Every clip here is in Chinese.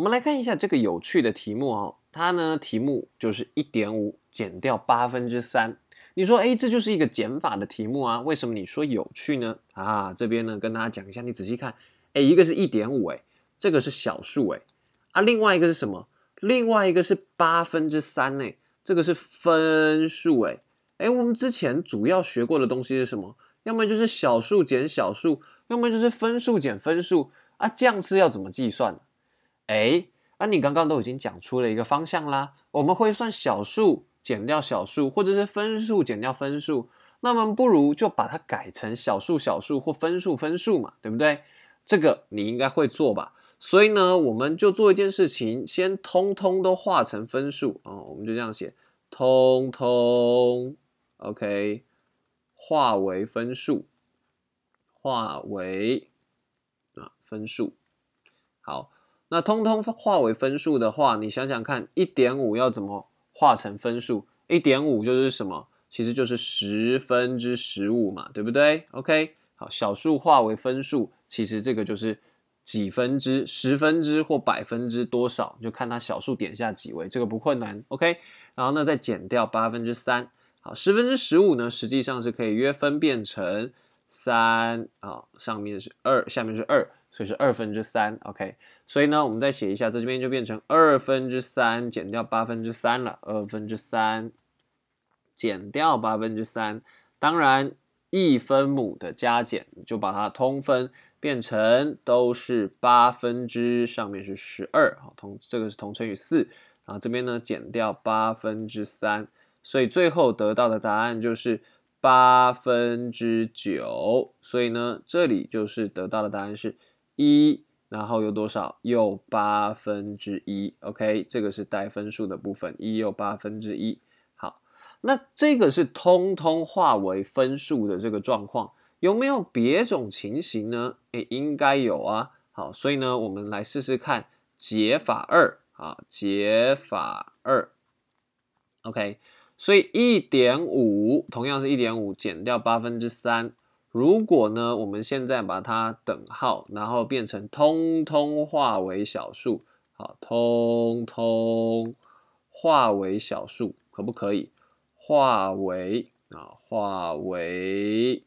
我们来看一下这个有趣的题目哦，它呢题目就是一点五减掉八分之三。你说哎，这就是一个减法的题目啊？为什么你说有趣呢？啊，这边呢跟大家讲一下，你仔细看，哎，一个是一点五哎，这个是小数哎，啊，另外一个是什么？另外一个是八分之三呢，这个是分数哎哎，我们之前主要学过的东西是什么？要么就是小数减小数，要么就是分数减分数啊，这样是要怎么计算？哎，那你刚刚都已经讲出了一个方向啦，我们会算小数减掉小数，或者是分数减掉分数，那么不如就把它改成小数小数或分数分数嘛，对不对？这个你应该会做吧？所以呢，我们就做一件事情，先通通都化成分数啊，我们就这样写，通通，OK，化为分数，化为啊分数，好。那通通化为分数的话，你想想看，一点五要怎么化成分数？一点五就是什么？其实就是十分之十五嘛，对不对？OK，好，小数化为分数，其实这个就是几分之十分之或百分之多少，就看它小数点下几位，这个不困难。OK，然后呢再减掉八分之三。好，十分之十五呢，实际上是可以约分变成三啊，上面是二，下面是二。所以是二分之三，OK。所以呢，我们再写一下，在这边就变成二分之三减掉八分之三了。二分之三减掉八分之三，当然异分母的加减就把它通分，变成都是八分之，上面是十二，好，同这个是同乘以四，然后这边呢减掉八分之三，所以最后得到的答案就是八分之九。所以呢，这里就是得到的答案是。一，然后有多少？又八分之一。OK，这个是带分数的部分，一又八分之一。好，那这个是通通化为分数的这个状况，有没有别种情形呢？哎，应该有啊。好，所以呢，我们来试试看解法二啊，解法二。OK，所以一点五，同样是一点五减掉八分之三。如果呢？我们现在把它等号，然后变成通通化为小数，好，通通化为小数，可不可以？化为啊，化为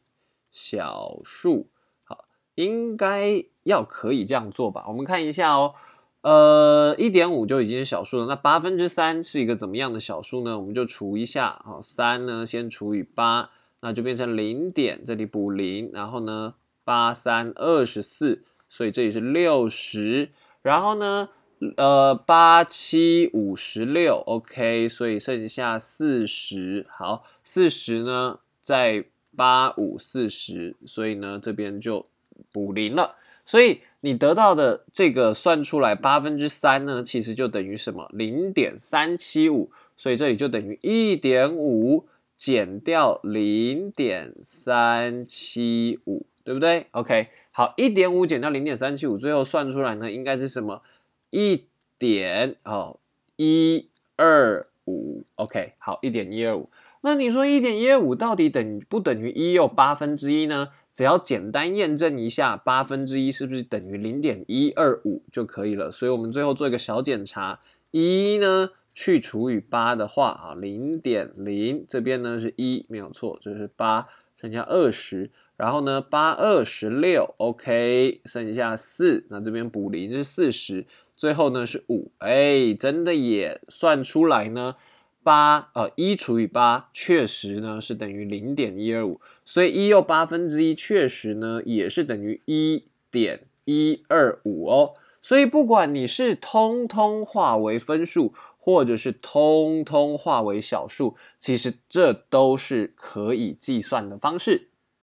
小数，好，应该要可以这样做吧？我们看一下哦，呃，一点五就已经是小数了。那八分之三是一个怎么样的小数呢？我们就除一下，好，三呢先除以八。那就变成零点，这里补零，然后呢，八三二十四，所以这里是六十，然后呢，呃，八七五十六，OK，所以剩下四十，好，四十呢，在八五四十，所以呢，这边就补零了，所以你得到的这个算出来八分之三呢，其实就等于什么，零点三七五，所以这里就等于一点五。减掉零点三七五，对不对？OK，好，一点五减掉零点三七五，最后算出来呢，应该是什么？一点哦，一二五。OK，好，一点一二五。那你说一点一二五到底等不等于一又八分之一呢？只要简单验证一下，八分之一是不是等于零点一二五就可以了。所以我们最后做一个小检查，一呢？去除以八的话，啊，零点零这边呢是一没有错，就是八剩下二十，然后呢八二十六，OK，剩下四，那这边补零是四十，最后呢是五，哎，真的也算出来呢，八呃一除以八确实呢是等于零点一二五，所以一又八分之一确实呢也是等于一点一二五哦，所以不管你是通通化为分数。或者是通通化为小数，其实这都是可以计算的方式。